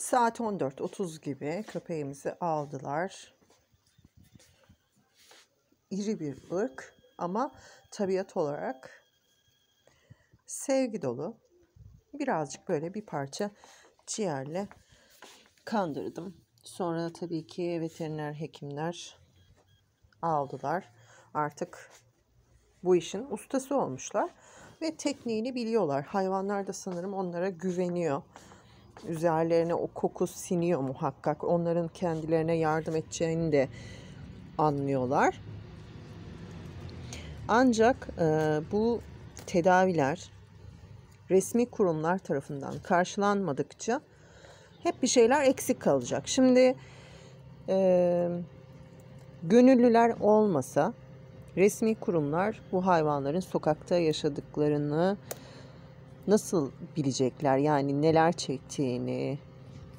Saat 14.30 gibi köpeğimizi aldılar. İri bir ırk ama tabiat olarak sevgi dolu. Birazcık böyle bir parça ciğerle kandırdım. Sonra tabii ki veteriner hekimler aldılar. Artık bu işin ustası olmuşlar ve tekniğini biliyorlar. Hayvanlar da sanırım onlara güveniyor üzerlerine o koku siniyor muhakkak. Onların kendilerine yardım edeceğini de anlıyorlar. Ancak e, bu tedaviler resmi kurumlar tarafından karşılanmadıkça hep bir şeyler eksik kalacak. Şimdi e, gönüllüler olmasa resmi kurumlar bu hayvanların sokakta yaşadıklarını nasıl bilecekler? Yani neler çektiğini,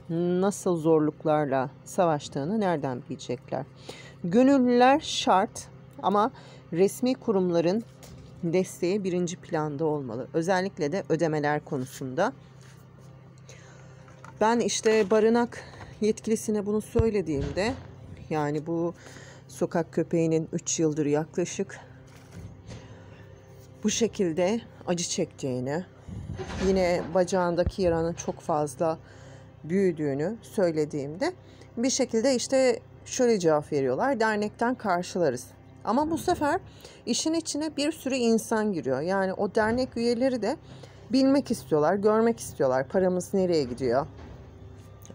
nasıl zorluklarla savaştığını nereden bilecekler? Gönüllüler şart ama resmi kurumların desteği birinci planda olmalı. Özellikle de ödemeler konusunda. Ben işte barınak yetkilisine bunu söylediğimde yani bu sokak köpeğinin 3 yıldır yaklaşık bu şekilde acı çekeceğini yine bacağındaki yaranın çok fazla büyüdüğünü söylediğimde bir şekilde işte şöyle cevap veriyorlar. Dernekten karşılarız. Ama bu sefer işin içine bir sürü insan giriyor. Yani o dernek üyeleri de bilmek istiyorlar, görmek istiyorlar. Paramız nereye gidiyor?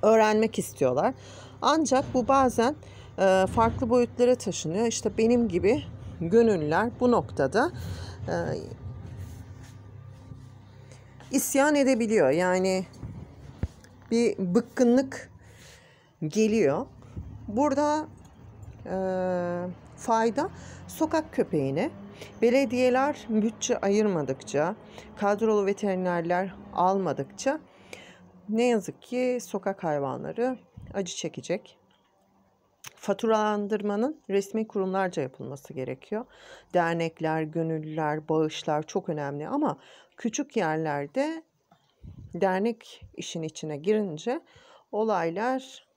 Öğrenmek istiyorlar. Ancak bu bazen e, farklı boyutlara taşınıyor. İşte benim gibi gönüller bu noktada e, isyan edebiliyor. Yani bir bıkkınlık geliyor. Burada e, fayda sokak köpeğine belediyeler bütçe ayırmadıkça, kadrolu veterinerler almadıkça ne yazık ki sokak hayvanları acı çekecek faturalandırmanın resmi kurumlarca yapılması gerekiyor. Dernekler, gönüllüler, bağışlar çok önemli ama küçük yerlerde dernek işin içine girince olaylar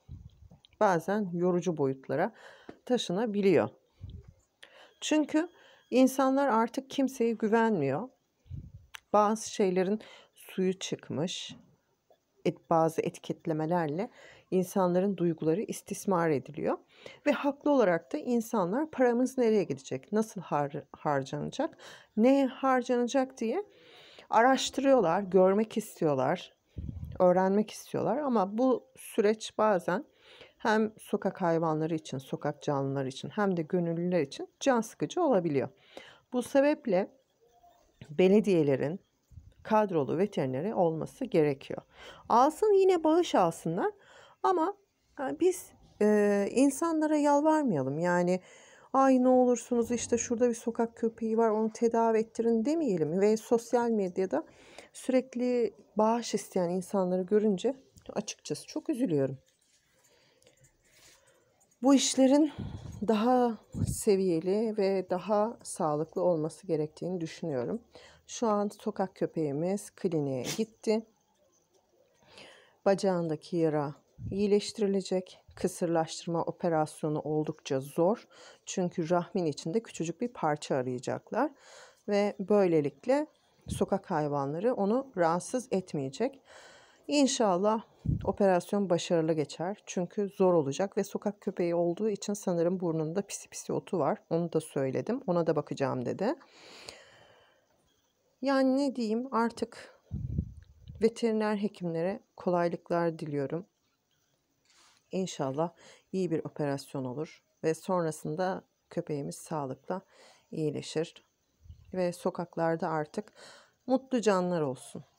bazen yorucu boyutlara taşınabiliyor. Çünkü insanlar artık kimseye güvenmiyor. Bazı şeylerin suyu çıkmış, bazı etiketlemelerle insanların duyguları istismar ediliyor. Ve haklı olarak da insanlar paramız nereye gidecek, nasıl har harcanacak, ne harcanacak diye araştırıyorlar, görmek istiyorlar, öğrenmek istiyorlar. Ama bu süreç bazen hem sokak hayvanları için, sokak canlıları için hem de gönüllüler için can sıkıcı olabiliyor. Bu sebeple belediyelerin kadrolu veterineri olması gerekiyor. Alsın yine bağış alsınlar ama biz e, insanlara yalvarmayalım. Yani ay ne olursunuz işte şurada bir sokak köpeği var onu tedavi ettirin demeyelim. Ve sosyal medyada sürekli bağış isteyen insanları görünce açıkçası çok üzülüyorum. Bu işlerin daha seviyeli ve daha sağlıklı olması gerektiğini düşünüyorum. Şu an sokak köpeğimiz kliniğe gitti. Bacağındaki yara iyileştirilecek kısırlaştırma operasyonu oldukça zor. Çünkü rahmin içinde küçücük bir parça arayacaklar ve böylelikle sokak hayvanları onu rahatsız etmeyecek. İnşallah operasyon başarılı geçer. Çünkü zor olacak ve sokak köpeği olduğu için sanırım burnunda pisi pisi otu var. Onu da söyledim. Ona da bakacağım dedi. Yani ne diyeyim artık veteriner hekimlere kolaylıklar diliyorum. İnşallah iyi bir operasyon olur ve sonrasında köpeğimiz sağlıkla iyileşir ve sokaklarda artık mutlu canlar olsun.